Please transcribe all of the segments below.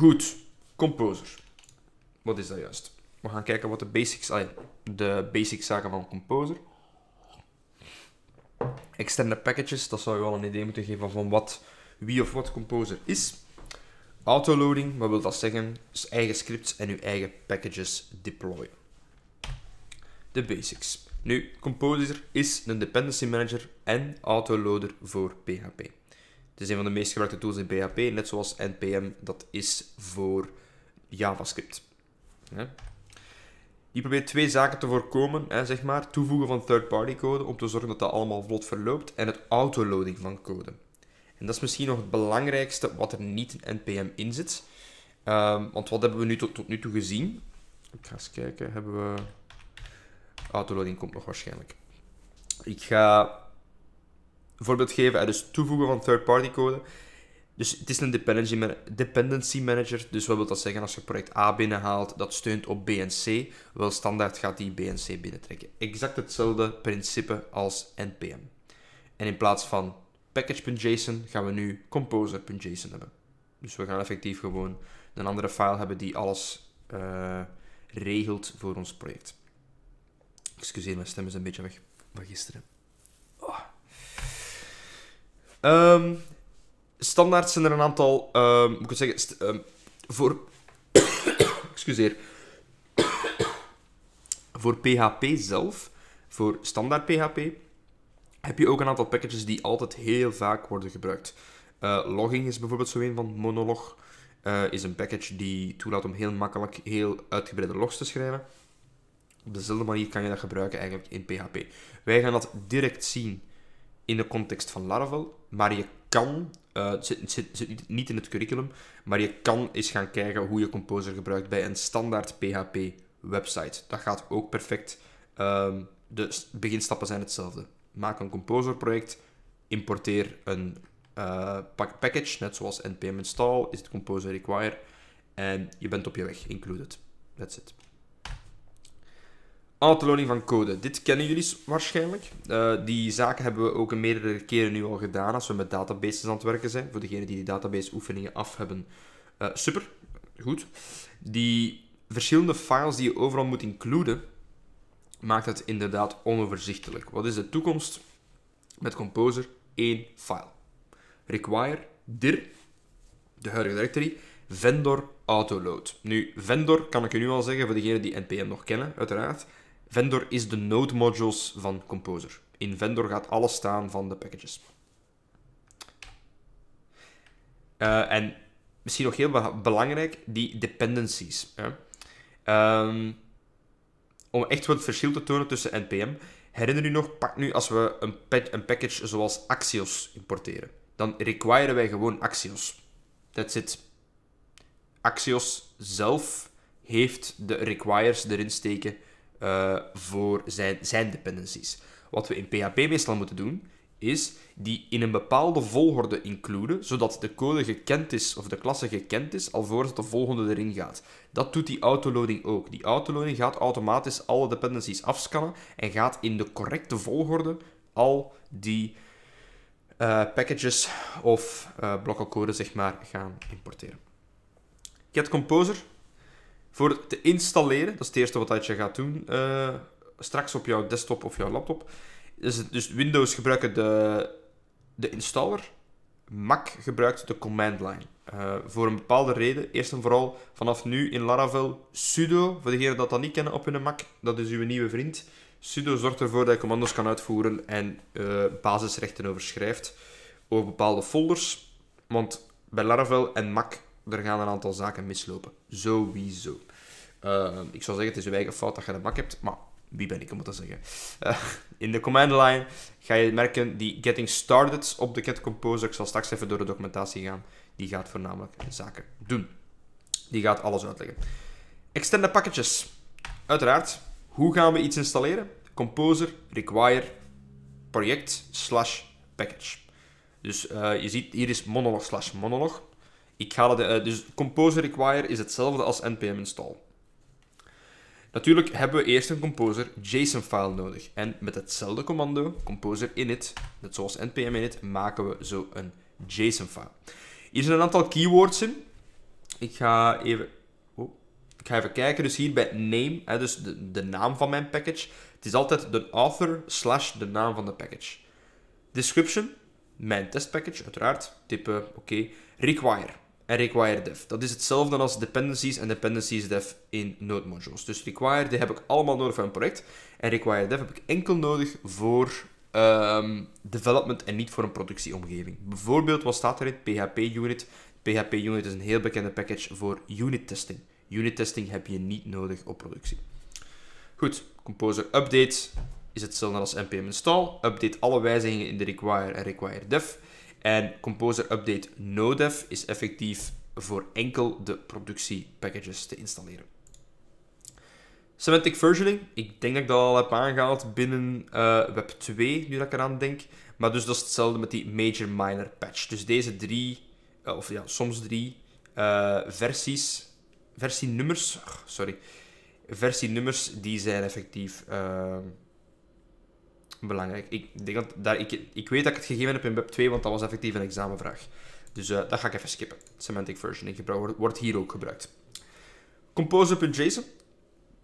Goed, Composer. Wat is dat juist? We gaan kijken wat de basics zijn. De basic zaken van Composer. Externe packages, dat zou je wel een idee moeten geven van wat, wie of wat Composer is. Autoloading, wat wil dat zeggen? Dus eigen scripts en uw eigen packages deployen. De basics. Nu, Composer is een dependency manager en autoloader voor PHP. Het is een van de meest gebruikte tools in PHP, net zoals NPM dat is voor JavaScript. Die probeert twee zaken te voorkomen, hè, zeg maar. Toevoegen van third-party code om te zorgen dat dat allemaal vlot verloopt en het autoloading van code. En dat is misschien nog het belangrijkste wat er niet in NPM in zit. Ehm, want wat hebben we nu tot, nu toe gezien? Ik ga eens kijken, hebben we... Autoloading komt nog waarschijnlijk. Ik ga voorbeeld geven. dus toevoegen van third-party code. Dus het is een dependency manager. Dus wat wil dat zeggen? Als je project A binnenhaalt, dat steunt op B en C. Wel standaard gaat die B en C binnentrekken. Exact hetzelfde principe als NPM. En in plaats van package.json gaan we nu composer.json hebben. Dus we gaan effectief gewoon een andere file hebben die alles eh, regelt voor ons project. Excuseer, mijn stem is een beetje weg van gisteren. Um, ehm, standaard zijn er een aantal, um, ehm, moet ik zeggen, ehm, voor... Excuseer. voor PHP zelf, voor standaard PHP, heb je ook een aantal packages die altijd heel vaak worden gebruikt. Uh, logging is bijvoorbeeld zo een van Monolog. Eh, is een package die toelaat om heel makkelijk heel uitgebreide logs te schrijven. Op dezelfde manier kan je dat gebruiken eigenlijk in PHP. Wij gaan dat direct zien in de context van Laravel, maar je kan, eh, het, zit, zit, niet in het curriculum, maar je kan eens gaan kijken hoe je Composer gebruikt bij een standaard PHP website. Dat gaat ook perfect. Ehm, de beginstappen zijn hetzelfde. Maak een Composer project, importeer een eh, package, net zoals npm install, is het Composer require, en je bent op je weg, included. That's it. Autoloading van code. Dit kennen jullie waarschijnlijk. Eh, die zaken hebben we ook meerdere keren nu al gedaan als we met databases aan het werken zijn. Voor degenen die die database oefeningen af hebben. Eh, super, goed. Die verschillende files die je overal moet includen, maakt het inderdaad onoverzichtelijk. Wat is de toekomst? Met Composer één file. Require dir, de huidige directory, vendor autoload. Nu, vendor kan ik je nu al zeggen, voor degenen die NPM nog kennen, uiteraard Vendor is de node modules van Composer. In Vendor gaat alles staan van de packages. Eh, en misschien nog heel belangrijk, die dependencies. Ehm, om echt wat het verschil te tonen tussen NPM. Herinner u nog, pak nu als we een, een package zoals Axios importeren. Dan requiren wij gewoon Axios. That's it. Axios zelf heeft de requires erin steken eh, voor zijn, zijn dependencies. Wat we in PHP meestal moeten doen, is die in een bepaalde volgorde includen, zodat de code gekend is of de klasse gekend is alvorens de volgende erin gaat. Dat doet die autoloading ook. Die autoloading gaat automatisch alle dependencies afscannen en gaat in de correcte volgorde al die eh, packages of uh, eh, blokken code zeg maar, gaan importeren. Get Composer voor te installeren, dat is het eerste wat je gaat doen eh, straks op jouw desktop of jouw laptop. Dus, dus Windows gebruikt de, de installer, Mac gebruikt de command line. Eh, voor een bepaalde reden, eerst en vooral vanaf nu in Laravel, sudo, voor degenen dat dat niet kennen op hun Mac, dat is uw nieuwe vriend. Sudo zorgt ervoor dat je commando's kan uitvoeren en eh, basisrechten overschrijft over bepaalde folders. Want bij Laravel en Mac er gaan een aantal zaken mislopen. Sowieso. Ehm, ik zou zeggen, het is uw eigen fout dat je de bak hebt, maar wie ben ik om dat te zeggen? Eh, in de command line ga je merken die getting started op de Cat composer. Ik zal straks even door de documentatie gaan. Die gaat voornamelijk zaken doen. Die gaat alles uitleggen. Externe pakketjes. Uiteraard, hoe gaan we iets installeren? Composer, require, project, slash, package. Dus eh, je ziet, hier is monolog slash monolog. Ik ga dat eh, Dus Composer Require is hetzelfde als NPM install. Natuurlijk hebben we eerst een composer JSON-file nodig. En met hetzelfde commando, composer init, net zoals npm init, maken we zo een JSON-file. Hier zijn een aantal keywords in. Ik ga even, oh, ik ga kijken. Dus hier bij name, hè, dus de, de naam van mijn package. Het is altijd de author slash de naam van de package. Description, mijn testpackage, uiteraard. Typen oké. Require, en require dev Dat is hetzelfde als dependencies en dependencies dev in node modules. Dus require, die heb ik allemaal nodig voor een project. En require dev heb ik enkel nodig voor ehm, development en niet voor een productieomgeving. Bijvoorbeeld, wat staat erin? PHP unit. PHP unit is een heel bekende package voor unit testing. Unit testing heb je niet nodig op productie. Goed, Composer update is hetzelfde als npm install. Update alle wijzigingen in de require en require dev en Composer Update Nodef is effectief voor enkel de productiepackages te installeren. Semantic versioning, ik denk dat ik dat al heb aangehaald binnen eh, Web 2, nu dat ik eraan denk. Maar dus dat is hetzelfde met die major-minor patch. Dus deze drie, eh, of ja, soms drie eh, versies, versienummers, sorry, versienummers die zijn effectief belangrijk. Ik, denk dat, daar, ik, ik weet dat ik het gegeven heb in Web 2, want dat was effectief een examenvraag. Dus eh, dat ga ik even skippen. Semantic version gebruik wordt, hier ook gebruikt. Composer.json.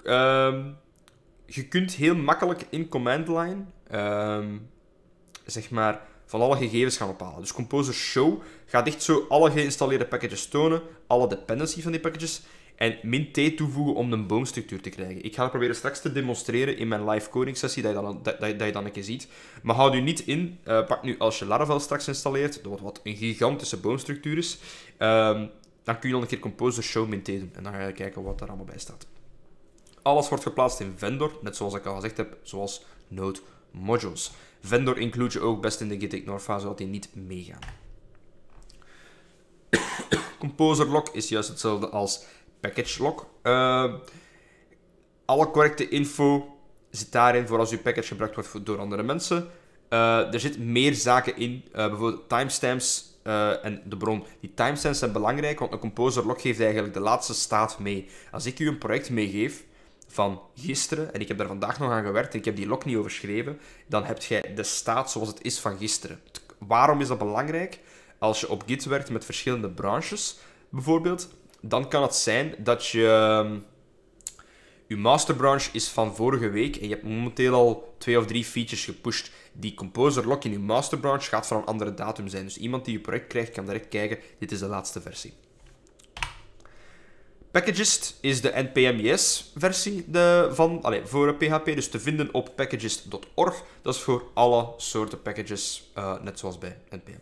Ehm, je kunt heel makkelijk in command line ehm, zeg maar, van alle gegevens gaan bepalen. Dus Composer Show gaat echt zo alle geïnstalleerde packages tonen, alle dependencies van die packages. En min t toevoegen om een boomstructuur te krijgen. Ik ga het proberen straks te demonstreren in mijn live coding sessie, dat je dan, dat, dat, je dan een keer ziet. Maar houd u niet in, eh, pak nu als je Laravel straks installeert, wat, wat een gigantische boomstructuur is, ehm, dan kun je dan een keer Composer Show min t doen. En dan ga je kijken wat daar allemaal bij staat. Alles wordt geplaatst in Vendor, net zoals ik al gezegd heb, zoals Node modules. Vendor include je ook best in de gitignore fase, zodat die niet meegaan. Composer lock is juist hetzelfde als package lock. Ehm, alle correcte info zit daarin voor als uw package gebruikt wordt door andere mensen. Eh, er zit meer zaken in, eh, bijvoorbeeld timestamps eh, en de bron. Die timestamps zijn belangrijk, want een composer log geeft eigenlijk de laatste staat mee. Als ik u een project meegeef van gisteren, en ik heb daar vandaag nog aan gewerkt en ik heb die log niet overschreven, dan heb jij de staat zoals het is van gisteren. Waarom is dat belangrijk? Als je op Git werkt met verschillende branches, bijvoorbeeld, dan kan het zijn dat je... Ehm, je masterbranch is van vorige week en je hebt momenteel al twee of drie features gepusht. Die composer lock in je masterbranch gaat van een andere datum zijn. Dus iemand die je project krijgt kan direct kijken, dit is de laatste versie. Packages is de npmjs versie van, allez, voor PHP, dus te vinden op packages.org. Dat is voor alle soorten packages, eh, net zoals bij NPM.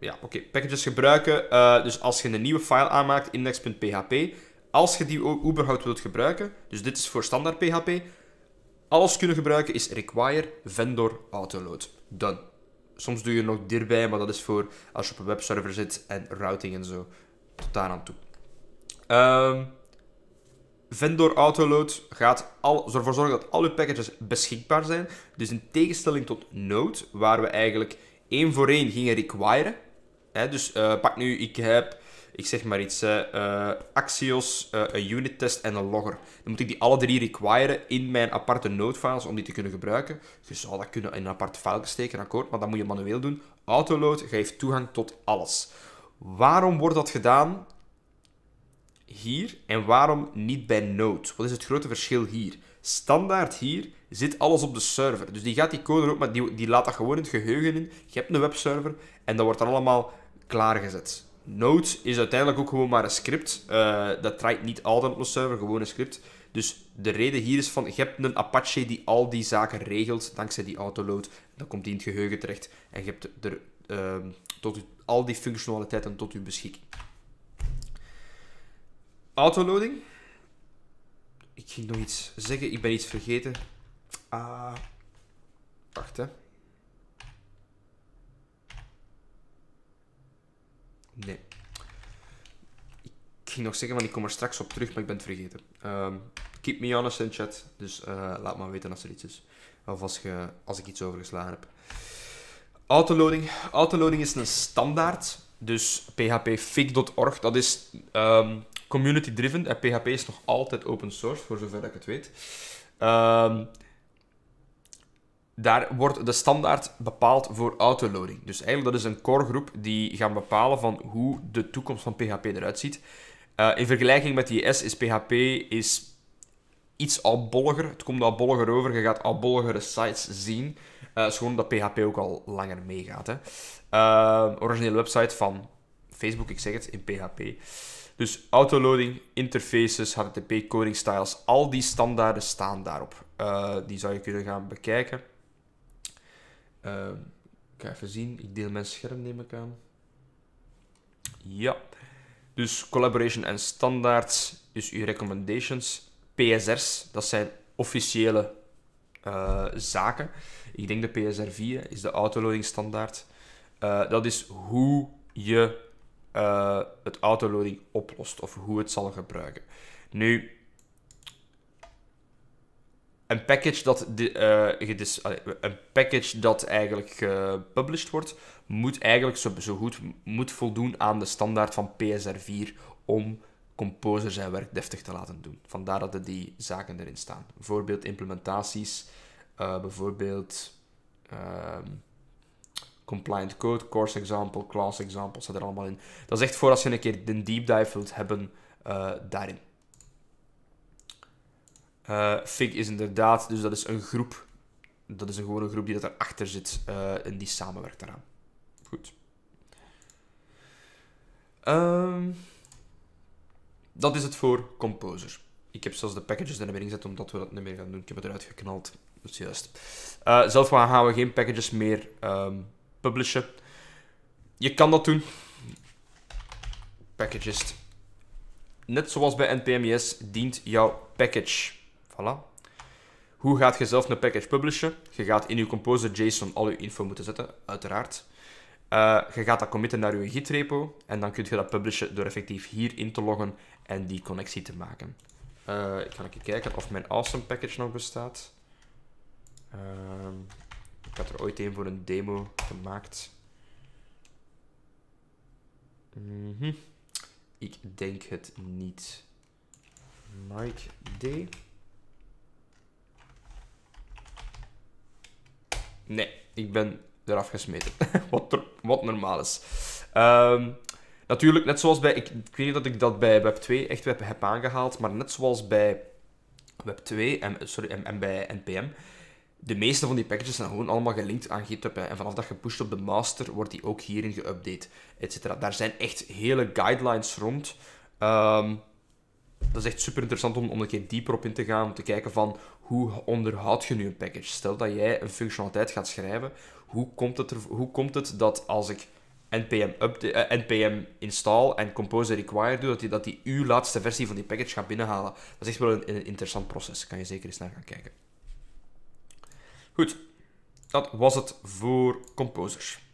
Ja, oké. Packages gebruiken. Eh, dus als je een nieuwe file aanmaakt, index.php. Als je die überhaupt wilt gebruiken, dus dit is voor standaard PHP. Alles kunnen gebruiken is require vendor autoload. Done. Soms doe je nog dir bij, maar dat is voor als je op een webserver zit en routing en zo. Tot daar aan toe. Ehm, vendor autoload gaat al, ervoor zorgen dat al je packages beschikbaar zijn. Dus in tegenstelling tot Node, waar we eigenlijk Eén voor één gingen requiren. Hè, dus eh, pak nu, ik heb, ik zeg maar iets, uh, Axios, eh, een unit test en een logger. Dan moet ik die alle drie requiren in mijn aparte node files om die te kunnen gebruiken. Je zou dat kunnen in een apart file steken, akkoord, maar dat moet je manueel doen. Autoload geeft toegang tot alles. Waarom wordt dat gedaan hier en waarom niet bij Node? Wat is het grote verschil hier? Standaard hier zit alles op de server. Dus die gaat die code ook, maar die, die laat dat gewoon in het geheugen in. Je hebt een webserver en dat wordt dan allemaal klaargezet. Node is uiteindelijk ook gewoon maar een script. Eh, dat draait niet altijd op een server, gewoon een script. Dus de reden hier is van, je hebt een Apache die al die zaken regelt, dankzij die autoload. Dan komt die in het geheugen terecht en je hebt er, ehm, tot u, al die functionaliteiten tot uw beschikking. Autoloading. Ik ging nog iets zeggen, ik ben iets vergeten. Ah. wacht, hè. Nee. Ik ging nog zeggen, van ik kom er straks op terug, maar ik ben het vergeten. Ehm, keep me honest in chat. Dus eh, laat maar weten als er iets is. Of als, als ik iets overgeslagen heb. Autoloading. Autoloading is een standaard. Dus phpfig.org, dat is ehm, community-driven. En PHP is nog altijd open source, voor zover ik het weet. Um, daar wordt de standaard bepaald voor autoloading. Dus eigenlijk dat is een groep die gaan bepalen van hoe de toekomst van PHP eruit ziet. Eh, in vergelijking met IS is PHP is iets albolliger. Het komt albolliger over. Je gaat albolligere sites zien. Schoon eh, is dat PHP ook al langer meegaat. Eh, originele website van Facebook, ik zeg het, in PHP. Dus autoloading, interfaces, HTTP, coding styles, al die standaarden staan daarop. die zou je kunnen gaan bekijken. Ehm, ik ga even zien. Ik deel mijn scherm, neem ik aan. Ja. Dus collaboration en standaards. Dus uw recommendations. PSR's, dat zijn officiële eh, zaken. Ik denk de PSR 4 is de autoloading standaard. Eh, dat is hoe je uh, het autoloading oplost of hoe het zal gebruiken. Nu, een package dat, eh, een package dat eigenlijk gepublished wordt, moet eigenlijk zo, goed moet voldoen aan de standaard van PSR4 om Composer zijn werk deftig te laten doen. Vandaar dat er die zaken erin staan. Bijvoorbeeld implementaties, eh, bijvoorbeeld ehm, compliant code, course example, class examples, zit er allemaal in. Dat is echt voor als je een keer de deep dive wilt hebben eh, daarin. Eh, FIG is inderdaad, dus dat is een groep. Dat is een gewone groep die daarachter zit eh, en die samenwerkt daaraan. Goed. Ehm, dat is het voor Composer. Ik heb zelfs de packages erin gezet omdat we dat niet meer gaan doen. Ik heb het eruit geknald. Dat juist. Uh, zelf gaan we geen packages meer um, publishen. Je kan dat doen. Packages. Net zoals bij npm's dient jouw package hoe gaat je zelf een package publishen? Je gaat in je Composer al je info moeten zetten, uiteraard. Eh, je gaat dat committen naar je Git repo en dan kun je dat publishen door effectief hier in te loggen en die connectie te maken. Eh, ik ga even kijken of mijn awesome package nog bestaat. Ehm, ik had er ooit een voor een demo gemaakt. Mhm. Ik denk het niet. Mike D. Nee, ik ben eraf gesmeten. wat, wat normaal is. Ehm, natuurlijk, net zoals bij... Ik, ik, weet niet dat ik dat bij Web 2 echt heb, heb aangehaald, maar net zoals bij Web 2 en, sorry, en, en bij NPM... De meeste van die packages zijn gewoon allemaal gelinkt aan GitHub. En vanaf dat je pusht op de master, wordt die ook hierin geüpdate, et Daar zijn echt hele guidelines rond. Um, dat is echt super interessant om, om een keer dieper op in te gaan. Om te kijken van hoe onderhoud je nu een package? Stel dat jij een functionaliteit gaat schrijven. Hoe komt het, hoe komt het dat als ik NPM, update, eh, NPM install en Composer Require doe, dat die, dat die uw laatste versie van die package gaat binnenhalen? Dat is echt wel een, een interessant proces. kan je zeker eens naar gaan kijken. Goed, dat was het voor Composer.